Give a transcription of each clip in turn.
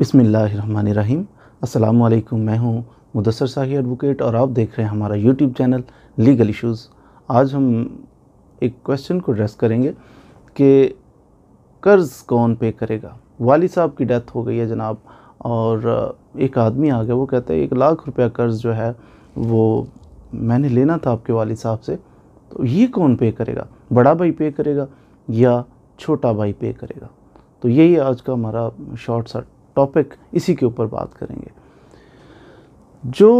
बिसमीम् अल्लाम मैं हूँ मुदसर साही एडवोकेट और आप देख रहे हैं हमारा यूट्यूब चैनल लीगल इश्यूज़ आज हम एक क्वेश्चन को एड्रेस करेंगे कि कर्ज़ कौन पे करेगा वाली साहब की डेथ हो गई है जनाब और एक आदमी आ गया वो कहता है एक लाख रुपया कर्ज़ जो है वो मैंने लेना था आपके वाली साहब से तो ये कौन पे करेगा बड़ा भाई पे करेगा या छोटा भाई पे करेगा तो यही आज का हमारा शॉर्ट सर्ट टॉपिक इसी के ऊपर बात करेंगे जो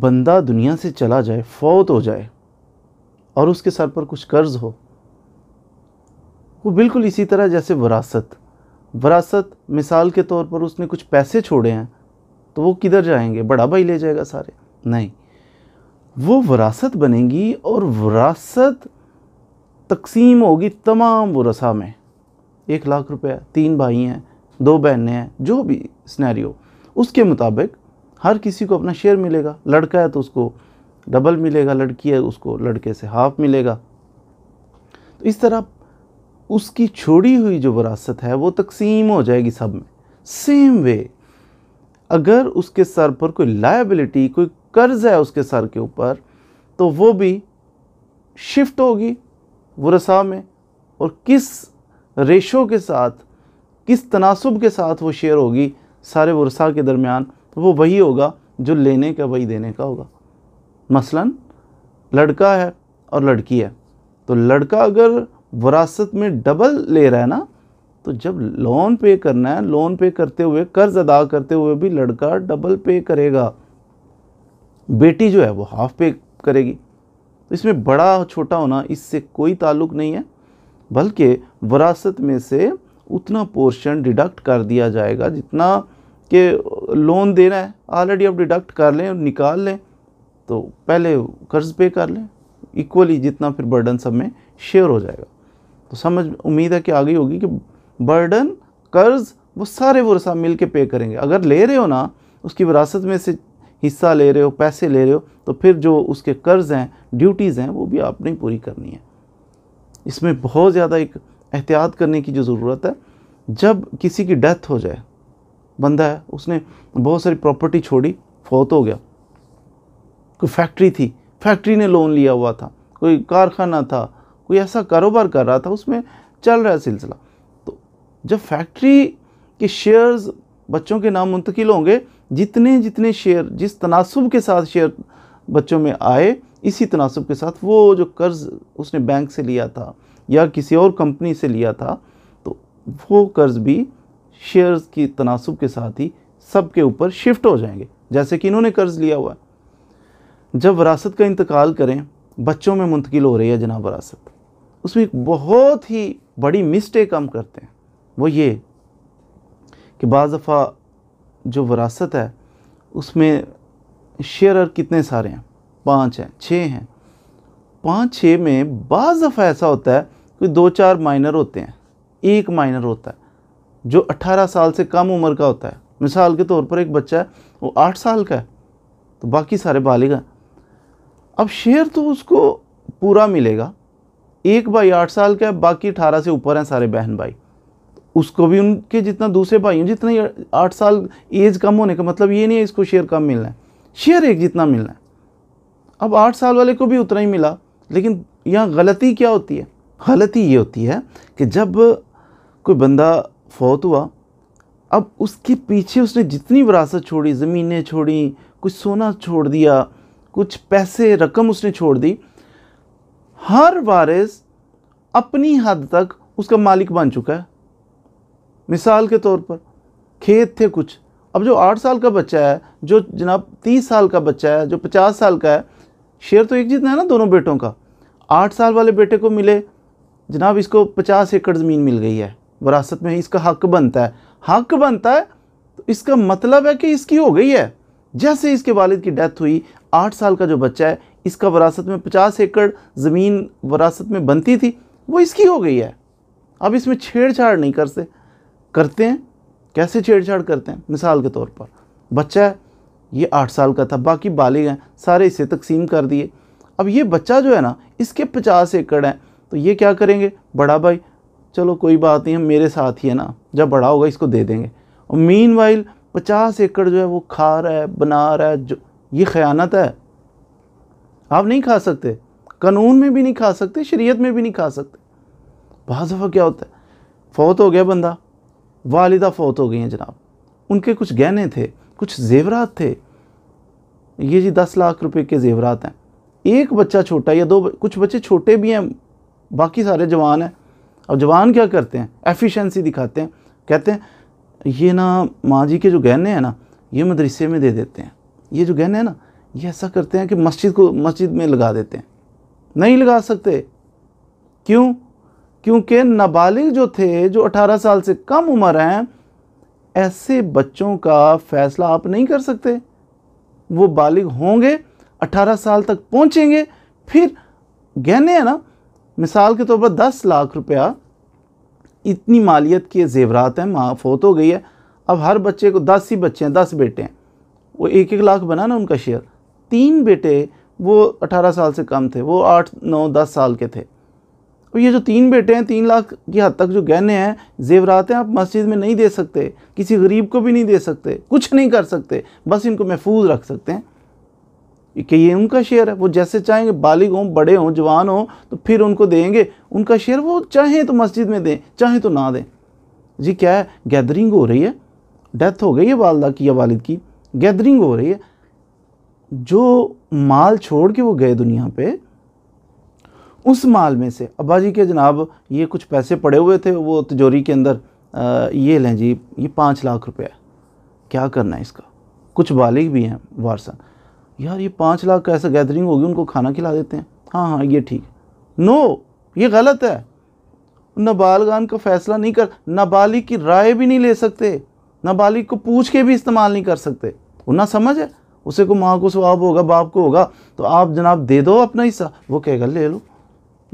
बंदा दुनिया से चला जाए फौत हो जाए और उसके सर पर कुछ कर्ज हो वो बिल्कुल इसी तरह जैसे वरासत वरासत मिसाल के तौर पर उसने कुछ पैसे छोड़े हैं तो वो किधर जाएंगे बड़ा भाई ले जाएगा सारे नहीं वो वरासत बनेगी और वरासत तकसीम होगी तमाम वसा में एक लाख रुपया तीन भाई हैं दो बहनें हैं जो भी स्नैरियो उसके मुताबिक हर किसी को अपना शेयर मिलेगा लड़का है तो उसको डबल मिलेगा लड़की है उसको लड़के से हाफ मिलेगा तो इस तरह उसकी छोड़ी हुई जो विरासत है वो तकसीम हो जाएगी सब में सेम वे अगर उसके सर पर कोई लाइबिलिटी कोई कर्ज है उसके सर के ऊपर तो वो भी शिफ्ट होगी वरसा में और किस रेशो के साथ किस तनासब के साथ वो शेयर होगी सारे वर्षा के दरमियान तो वो वही होगा जो लेने का वही देने का होगा मसलन लड़का है और लड़की है तो लड़का अगर वरासत में डबल ले रहा है ना तो जब लोन पे करना है लोन पे करते हुए कर्ज अदा करते हुए भी लड़का डबल पे करेगा बेटी जो है वो हाफ पे करेगी तो इसमें बड़ा छोटा होना इससे कोई ताल्लुक नहीं है बल्कि वरासत में से उतना पोर्शन डिडक्ट कर दिया जाएगा जितना के लोन देना है ऑलरेडी आप डिडक्ट कर लें और निकाल लें तो पहले कर्ज़ पे कर लें इक्वली जितना फिर बर्डन सब में शेयर हो जाएगा तो समझ उम्मीद है कि आगे होगी कि बर्डन कर्ज़ वो सारे वो रसा मिल के पे करेंगे अगर ले रहे हो ना उसकी विरासत में से हिस्सा ले रहे हो पैसे ले रहे हो तो फिर जो उसके कर्ज़ हैं ड्यूटीज़ हैं वो भी आपने पूरी करनी है इसमें बहुत ज़्यादा एक एहतियात करने की जो ज़रूरत है जब किसी की डेथ हो जाए बंदा है उसने बहुत सारी प्रॉपर्टी छोड़ी फौत हो गया कोई फैक्ट्री थी फैक्ट्री ने लोन लिया हुआ था कोई कारखाना था कोई ऐसा कारोबार कर रहा था उसमें चल रहा है सिलसिला तो जब फैक्ट्री के शेयर्स बच्चों के नाम मुंतकिल होंगे जितने जितने शेयर जिस तनासब के साथ शेयर बच्चों में आए इसी तनासब के साथ वो जो कर्ज़ उसने बैंक से लिया था या किसी और कंपनी से लिया था तो वो कर्ज़ भी शेयर्स की तनासब के साथ ही सब के ऊपर शिफ्ट हो जाएंगे जैसे कि इन्होंने कर्ज़ लिया हुआ है जब वरासत का इंतकाल करें बच्चों में मुंतकिल हो रही है जनाब वरासत उसमें एक बहुत ही बड़ी मिस्टेक हम करते हैं वो ये कि बज़ दफ़ा जो वरासत है उसमें शेयर कितने सारे हैं पाँच हैं छः हैं पाँच छः में बज़ दफ़ा ऐसा होता है क्योंकि दो चार माइनर होते हैं एक माइनर होता है जो 18 साल से कम उम्र का होता है मिसाल के तौर पर एक बच्चा है वो आठ साल का है तो बाकी सारे बालिग हैं अब शेयर तो उसको पूरा मिलेगा एक भाई आठ साल का है बाकी अठारह से ऊपर हैं सारे बहन भाई उसको भी उनके जितना दूसरे भाइयों जितना आठ साल एज कम होने का मतलब ये नहीं है इसको शेयर कम मिलना है शेयर एक जितना मिलना है अब आठ साल वाले को भी उतना ही मिला लेकिन यहाँ गलती क्या होती है गलती ये होती है कि जब कोई बंदा फौत हुआ अब उसके पीछे उसने जितनी विरासत छोड़ी ज़मीनें छोड़ी कुछ सोना छोड़ दिया कुछ पैसे रकम उसने छोड़ दी हर वारिस अपनी हद तक उसका मालिक बन चुका है मिसाल के तौर पर खेत थे कुछ अब जो आठ साल का बच्चा है जो जनाब तीस साल का बच्चा है जो पचास साल का है शेयर तो एक जितना है ना दोनों बेटों का आठ साल वाले बेटे को मिले जनाब इसको पचास एकड़ ज़मीन मिल गई है वरासत में इसका हक बनता है हक बनता है तो इसका मतलब है कि इसकी हो गई है जैसे इसके वालिद की डेथ हुई आठ साल का जो बच्चा है इसका वरासत में पचास एकड़ ज़मीन वरासत में बनती थी वो इसकी हो गई है अब इसमें छेड़छाड़ नहीं करते करते हैं कैसे छेड़छाड़ करते हैं मिसाल के तौर पर बच्चा है ये आठ साल का था बाकी बालिग हैं सारे इसे तकसीम कर दिए अब ये बच्चा जो है ना इसके पचास एकड़ हैं तो ये क्या करेंगे बड़ा भाई चलो कोई बात नहीं हम मेरे साथ ही है ना जब बड़ा होगा इसको दे देंगे और मीन वाइल पचास एकड़ जो है वो खा रहा है बना रहा है जो ये ख़यानत है आप नहीं खा सकते कानून में भी नहीं खा सकते शरीयत में भी नहीं खा सकते बहुत दफ़ा क्या होता है फौत हो गया बंदा वालिदा फौत हो गई हैं जनाब उनके कुछ गहने थे कुछ जेवरात थे ये जी दस लाख रुपए के जेवरात हैं एक बच्चा छोटा या दो कुछ बच्चे छोटे भी हैं बाकी सारे जवान हैं अब जवान क्या करते हैं एफिशिएंसी दिखाते हैं कहते हैं ये ना माँ जी के जो गहने हैं ना ये मदरसे में दे देते हैं ये जो गहने हैं ना ये ऐसा करते हैं कि मस्जिद को मस्जिद में लगा देते हैं नहीं लगा सकते क्यों क्योंकि नाबालिग जो थे जो अठारह साल से कम उम्र हैं ऐसे बच्चों का फ़ैसला आप नहीं कर सकते वो बालिग होंगे 18 साल तक पहुंचेंगे फिर गहने हैं ना मिसाल के तौर पर दस लाख रुपया इतनी मालियत के जेवरात हैं माँ फोत हो गई है अब हर बच्चे को दस ही बच्चे हैं दस बेटे हैं वो एक एक लाख बना ना उनका शेयर तीन बेटे वो अठारह साल से कम थे वो आठ नौ दस साल के थे और ये जो तीन बेटे हैं तीन लाख की हद तक जो गहने हैं जेवरात हैं आप मस्जिद में नहीं दे सकते किसी गरीब को भी नहीं दे सकते कुछ नहीं कर सकते बस इनको महफूज रख सकते हैं कि ये उनका शेयर है वो जैसे चाहेंगे बालिग हों बड़े हों जवान हों तो फिर उनको देंगे उनका शेयर वो चाहें तो मस्जिद में दें चाहें तो ना दें जी क्या है गैदरिंग हो रही है डेथ हो गई है वालदा की या वालिद की गैदरिंग हो रही है जो माल छोड़ के वो गए दुनिया पे उस माल में से अबा जी के जनाब ये कुछ पैसे पड़े हुए थे वो तिजोरी के अंदर आ, ये लें जी ये पाँच लाख रुपया क्या करना है इसका कुछ बालिग भी हैं वारसा यार ये पाँच लाख का ऐसा गैदरिंग होगी उनको खाना खिला देते हैं हाँ हाँ ये ठीक नो ये गलत है नाबालगान का फैसला नहीं कर नाबालिग की राय भी नहीं ले सकते नाबालिग को पूछ के भी इस्तेमाल नहीं कर सकते वो ना समझ है उसे को माँ को स्वाब होगा बाप को होगा तो आप जनाब दे दो अपना हिस्सा वो कहेगा ले लो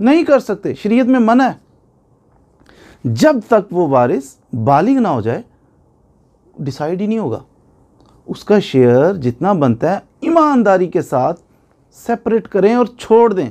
नहीं कर सकते शरीयत में मना है जब तक वो वारिस बालिग ना हो जाए डिसाइड ही नहीं होगा उसका शेयर जितना बनता है ईमानदारी के साथ सेपरेट करें और छोड़ दें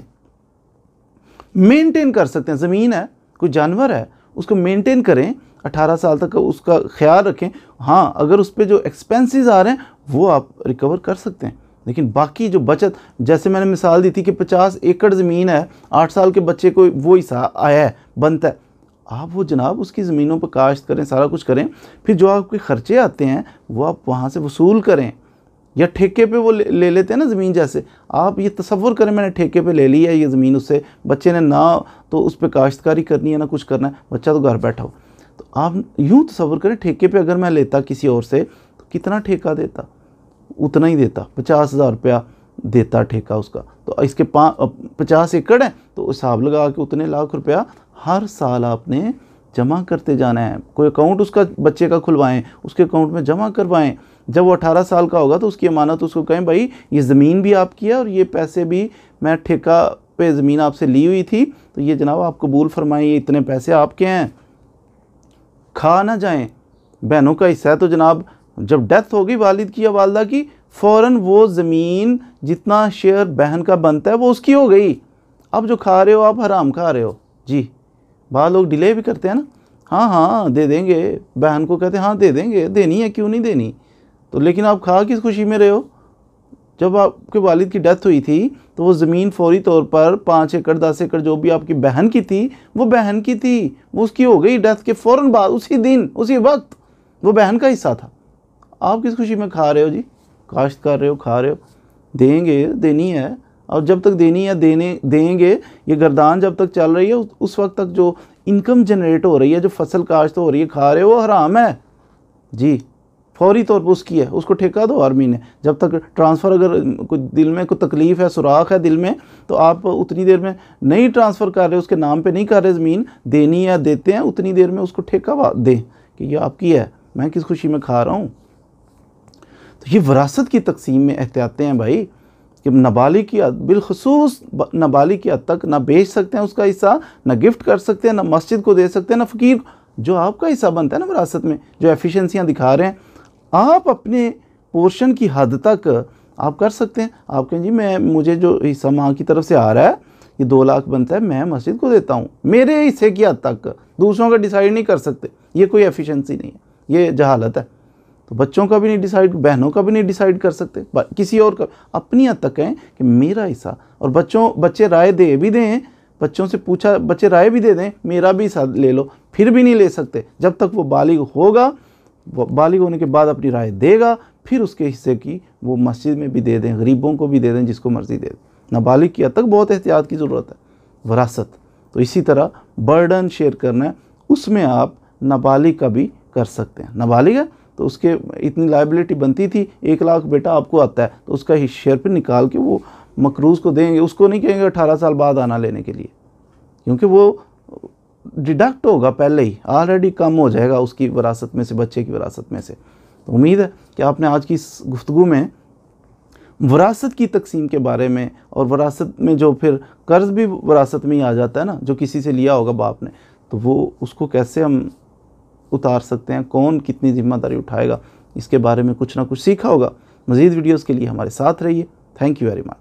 मेंटेन कर सकते हैं ज़मीन है कोई जानवर है उसको मेंटेन करें 18 साल तक उसका ख्याल रखें हाँ अगर उस पर जो एक्सपेंसेस आ रहे हैं वो आप रिकवर कर सकते हैं लेकिन बाकी जो बचत जैसे मैंने मिसाल दी थी कि 50 एकड़ ज़मीन है आठ साल के बच्चे को वो हिस्सा आया है बनता है आप वो जनाब उसकी ज़मीनों पर काश्त करें सारा कुछ करें फिर जो आपके ख़र्चे आते हैं वो आप वहाँ से वसूल करें या ठेके पे वो ले, ले लेते हैं ना ज़मीन जैसे आप ये तस्वुर करें मैंने ठेके पे ले लिया है ये ज़मीन उससे बच्चे ने ना तो उस पर काश्तकारी करनी है ना कुछ करना है बच्चा तो घर बैठा हो तो आप यूँ तस्वुर करें ठेके पे अगर मैं लेता किसी और से तो कितना ठेका देता उतना ही देता पचास हज़ार रुपया देता ठेका उसका तो इसके पा पचास एकड़ है तो हिसाब लगा के उतने लाख रुपया हर साल आपने जमा करते जाना है कोई अकाउंट उसका बच्चे का खुलवाएं उसके अकाउंट में जमा करवाएं जब वो अठारह साल का होगा तो उसकी अमानत उसको कहें भाई ये ज़मीन भी आपकी है और ये पैसे भी मैं ठेका पे ज़मीन आपसे ली हुई थी तो ये जनाब आप कबूल फरमाएं ये इतने पैसे आपके हैं खा ना जाएं बहनों का हिस्सा है तो जनाब जब डेथ होगी वालिद की या वालदा की फ़ौर वो ज़मीन जितना शेयर बहन का बनता है वो उसकी हो गई अब जो खा रहे हो आप हराम खा रहे हो जी बाहर लोग डिले भी करते हैं ना हाँ हाँ दे देंगे बहन को कहते हैं हाँ दे देंगे देनी है क्यों नहीं देनी तो लेकिन आप खा किस खुशी में रहे हो जब आपके वालिद की डेथ हुई थी तो वो ज़मीन फौरी तौर पर पाँच एकड़ दस एकड़ जो भी आपकी बहन की थी वो बहन की थी वो उसकी हो गई डेथ के फ़ौर बाद उसी दिन उसी वक्त वो बहन का हिस्सा था आप किस खुशी में खा रहे हो जी काश्त कर रहे हो खा रहे हो देंगे देनी है और जब तक देनी है देने देंगे ये गर्दान जब तक चल रही है उस वक्त तक जो इनकम जनरेट हो रही है जो फसल काश्त हो रही है खा रहे हो हराम है जी फौरी तौर पर उसकी है उसको ठेका दो आर्मी ने जब तक ट्रांसफ़र अगर कुछ दिल में कोई तकलीफ़ है सुराख है दिल में तो आप उतनी देर में नहीं ट्रांसफ़र कर रहे उसके नाम पे नहीं कर रहे ज़मीन देनी है देते हैं उतनी देर में उसको ठेका दें कि ये आपकी है मैं किस खुशी में खा रहा हूँ तो ये वरासत की तकसीम में एहतियातें हैं भाई कि नाबालिग की बिलखसूस नाबालिग की हद तक ना बेच सकते हैं उसका हिस्सा ना गिफ्ट कर सकते हैं ना मस्जिद को दे सकते हैं ना फ़कीर जो आपका हिस्सा बनता है ना वरासत में जो एफिशिएंसियां दिखा रहे हैं आप अपने पोर्शन की हद तक आप कर सकते हैं आप कहें जी मैं मुझे जो हिस्सा माँ की तरफ से आ रहा है ये दो लाख बनता है मैं मस्जिद को देता हूँ मेरे हिस्से की हद तक दूसरों का डिसाइड नहीं कर सकते ये कोई एफिशिएंसी नहीं है ये जहालत है तो बच्चों का भी नहीं डिसाइड बहनों का भी नहीं डिसाइड कर सकते किसी और का अपनी हद तक कहें कि मेरा हिस्सा और बच्चों बच्चे राय दे भी दें बच्चों से पूछा बच्चे राय भी दे दें मेरा भी हिस्सा ले लो फिर भी नहीं ले सकते जब तक वो बालिग होगा बालिग होने के बाद अपनी राय देगा फिर उसके हिस्से की वो मस्जिद में भी दे दें गरीबों को भी दे दें जिसको मर्ज़ी दे दें नाबालिग की हद तक बहुत एहतियात की ज़रूरत है वरासत तो इसी तरह बर्डन शेयर करना है उसमें आप नाबालिग का भी कर सकते हैं नाबालिग है तो उसके इतनी लाइबिलिटी बनती थी एक लाख बेटा आपको आता है तो उसका ही शेयर पर निकाल के वो मकरूज़ को देंगे उसको नहीं कहेंगे अठारह साल बाद आना लेने के लिए क्योंकि वो डिडक्ट होगा पहले ही ऑलरेडी कम हो जाएगा उसकी विरासत में से बच्चे की विरासत में से तो उम्मीद है कि आपने आज की इस गुफ्तु में वरासत की तकसीम के बारे में और वरासत में जो फिर कर्ज़ भी वरासत में ही आ जाता है ना जो किसी से लिया होगा बाप ने तो वो उसको कैसे हम उतार सकते हैं कौन कितनी ज़िम्मेदारी उठाएगा इसके बारे में कुछ ना कुछ सीखा होगा मज़ीद वीडियोज़ के लिए हमारे साथ रहिए थैंक यू वेरी मच